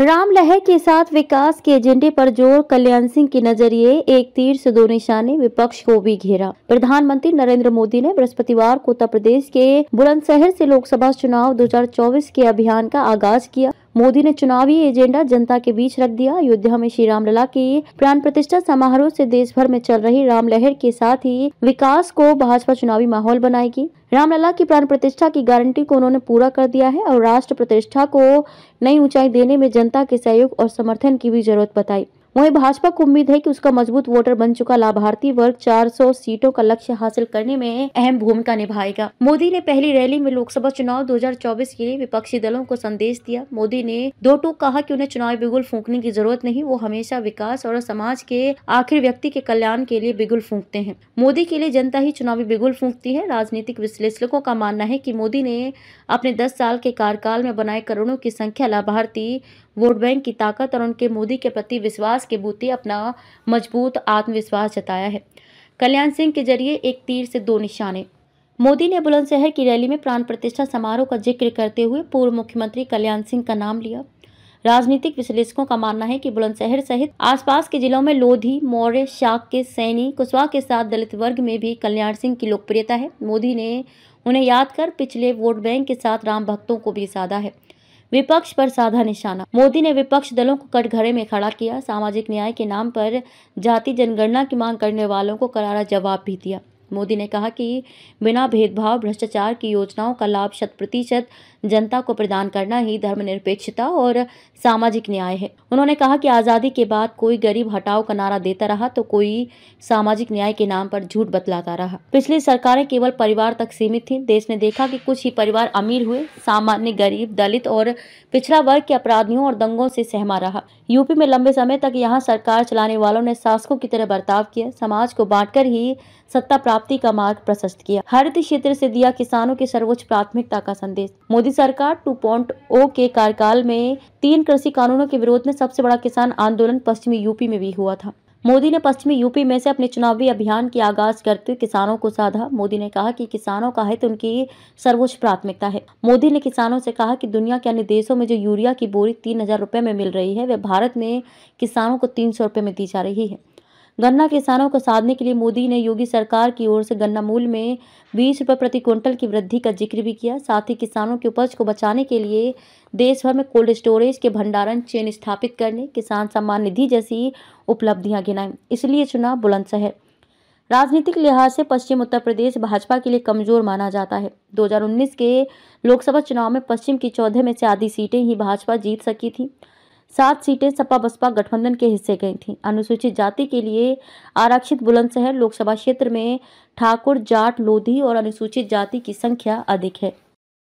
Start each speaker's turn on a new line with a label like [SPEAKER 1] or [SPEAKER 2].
[SPEAKER 1] राम लहर के साथ विकास के एजेंडे पर जोर कल्याण सिंह के नजरिए एक तीर से दो निशाने विपक्ष को भी घेरा प्रधानमंत्री नरेंद्र मोदी ने बृहस्पतिवार को उत्तर प्रदेश के बुलंदशहर से लोकसभा चुनाव 2024 के अभियान का आगाज किया मोदी ने चुनावी एजेंडा जनता के बीच रख दिया अयोध्या में श्री रामलला की प्राण प्रतिष्ठा समारोह से देश भर में चल रही रामलहर के साथ ही विकास को भाजपा चुनावी माहौल बनाएगी रामलला की प्राण प्रतिष्ठा की गारंटी को उन्होंने पूरा कर दिया है और राष्ट्र प्रतिष्ठा को नई ऊंचाई देने में जनता के सहयोग और समर्थन की भी जरूरत बताई वहीं भाजपा को उम्मीद है कि उसका मजबूत वोटर बन चुका लाभार्थी वर्ग 400 सीटों का लक्ष्य हासिल करने में अहम भूमिका निभाएगा मोदी ने पहली रैली में लोकसभा चुनाव 2024 के लिए विपक्षी दलों को संदेश दिया मोदी ने दो टूक कहा कि उन्हें चुनावी बिगुल फूकने की जरूरत नहीं वो हमेशा विकास और समाज के आखिर व्यक्ति के कल्याण के लिए बिगुल फूकते हैं मोदी के लिए जनता ही चुनावी बिगुल फूकती है राजनीतिक विश्लेषकों का मानना है की मोदी ने अपने दस साल के कार्यकाल में बनाए करोड़ों की संख्या लाभार्थी वोट बैंक की ताकत और उनके मोदी के प्रति विश्वास के बूते अपना मजबूत आत्मविश्वास जताया है कल्याण सिंह के जरिए एक तीर से दो निशाने मोदी ने बुलंदशहर की रैली में प्राण प्रतिष्ठा समारोह का जिक्र करते हुए पूर्व मुख्यमंत्री कल्याण सिंह का नाम लिया राजनीतिक विश्लेषकों का मानना है कि बुलंदशहर सहित आसपास के जिलों में लोधी मौर्य शाक के सैनी कुशवाहा के साथ दलित वर्ग में भी कल्याण सिंह की लोकप्रियता है मोदी ने उन्हें याद कर पिछले वोट बैंक के साथ राम भक्तों को भी साधा है विपक्ष पर साधा निशाना मोदी ने विपक्ष दलों को कटघरे में खड़ा किया सामाजिक न्याय के नाम पर जाति जनगणना की मांग करने वालों को करारा जवाब भी दिया मोदी ने कहा कि बिना भेदभाव भ्रष्टाचार की योजनाओं का लाभ शत प्रतिशत जनता को प्रदान करना ही धर्मनिरपेक्षता और सामाजिक न्याय है उन्होंने कहा कि आज़ादी के बाद कोई गरीब हटाओ का नारा देता रहा तो कोई सामाजिक न्याय के नाम पर झूठ बतलाता रहा पिछली सरकारें केवल परिवार तक सीमित थी देश ने देखा कि कुछ ही परिवार अमीर हुए सामान्य गरीब दलित और पिछड़ा वर्ग के अपराधियों और दंगों से सहमा रहा यूपी में लंबे समय तक यहाँ सरकार चलाने वालों ने शासकों की तरह बर्ताव किया समाज को बांटकर ही सत्ता प्राप्त प्राप्ति का मार्ग प्रशस्त किया हरित क्षेत्र से दिया किसानों की सर्वोच्च प्राथमिकता का संदेश मोदी सरकार 2.0 के कार्यकाल में तीन कृषि कानूनों के विरोध में सबसे बड़ा किसान आंदोलन पश्चिमी यूपी में भी हुआ था मोदी ने पश्चिमी यूपी में से अपने चुनावी अभियान की आगाज करते हुए किसानों को साधा मोदी ने कहा कि किसानों का हित उनकी सर्वोच्च प्राथमिकता है मोदी ने किसानों से कहा कि दुनिया के अन्य देशों में जो यूरिया की बोरी तीन हजार रुपये में मिल रही है वह भारत में किसानों को तीन सौ रुपये में दी जा रही है गन्ना किसानों को साधने के लिए मोदी ने योगी सरकार की ओर से गन्ना मूल्य में बीस रुपये प्रति क्विंटल की वृद्धि का जिक्र भी किया साथ ही किसानों की उपज को बचाने के लिए देश भर में कोल्ड स्टोरेज के भंडारण चेन स्थापित करने किसान सम्मान निधि जैसी उपलब्धियां गिनाई इसलिए चुनाव बुलंदशहर राजनीतिक लिहाज से पश्चिम उत्तर प्रदेश भाजपा के लिए कमजोर माना जाता है 2019 के लोकसभा चुनाव में पश्चिम की चौदह में से आधी सीटें ही भाजपा जीत सकी थी सात सीटें सपा बसपा गठबंधन के हिस्से गई थी अनुसूचित जाति के लिए आरक्षित बुलंदशहर लोकसभा क्षेत्र में ठाकुर जाट लोधी और अनुसूचित जाति की संख्या अधिक है